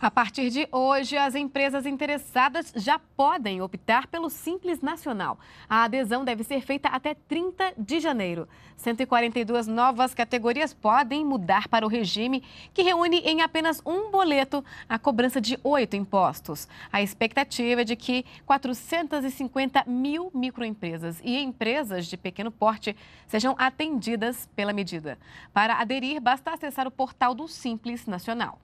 A partir de hoje, as empresas interessadas já podem optar pelo Simples Nacional. A adesão deve ser feita até 30 de janeiro. 142 novas categorias podem mudar para o regime, que reúne em apenas um boleto a cobrança de oito impostos. A expectativa é de que 450 mil microempresas e empresas de pequeno porte sejam atendidas pela medida. Para aderir, basta acessar o portal do Simples Nacional.